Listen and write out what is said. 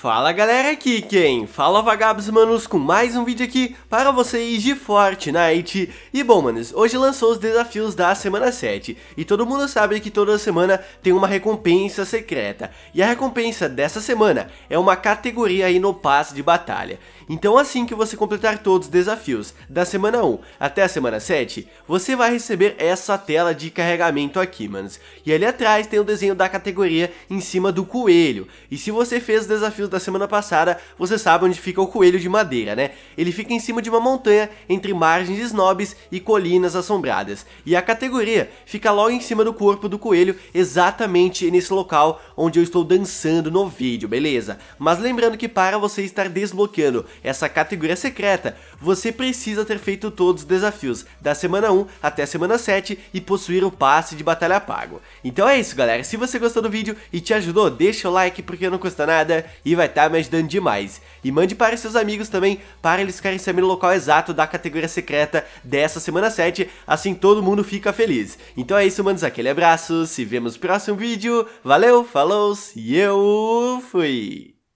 Fala galera aqui quem? Fala vagabos manos com mais um vídeo aqui para vocês de Fortnite E bom manos, hoje lançou os desafios da semana 7 E todo mundo sabe que toda semana tem uma recompensa secreta E a recompensa dessa semana é uma categoria aí no passe de batalha Então assim que você completar todos os desafios da semana 1 até a semana 7 Você vai receber essa tela de carregamento aqui manos E ali atrás tem o desenho da categoria em cima do coelho E se você fez os desafios da semana passada, você sabe onde fica o Coelho de Madeira, né? Ele fica em cima de uma montanha, entre margens snobs e colinas assombradas. E a categoria fica logo em cima do corpo do coelho, exatamente nesse local onde eu estou dançando no vídeo, beleza? Mas lembrando que para você estar desbloqueando essa categoria secreta, você precisa ter feito todos os desafios, da semana 1 até a semana 7 e possuir o passe de batalha pago. Então é isso galera, se você gostou do vídeo e te ajudou, deixa o like porque não custa nada e vai vai estar tá me ajudando demais. E mande para seus amigos também, para eles ficarem sabendo o local exato da categoria secreta dessa semana 7, assim todo mundo fica feliz. Então é isso, manos, aquele abraço, se vemos no próximo vídeo, valeu, falou e eu fui!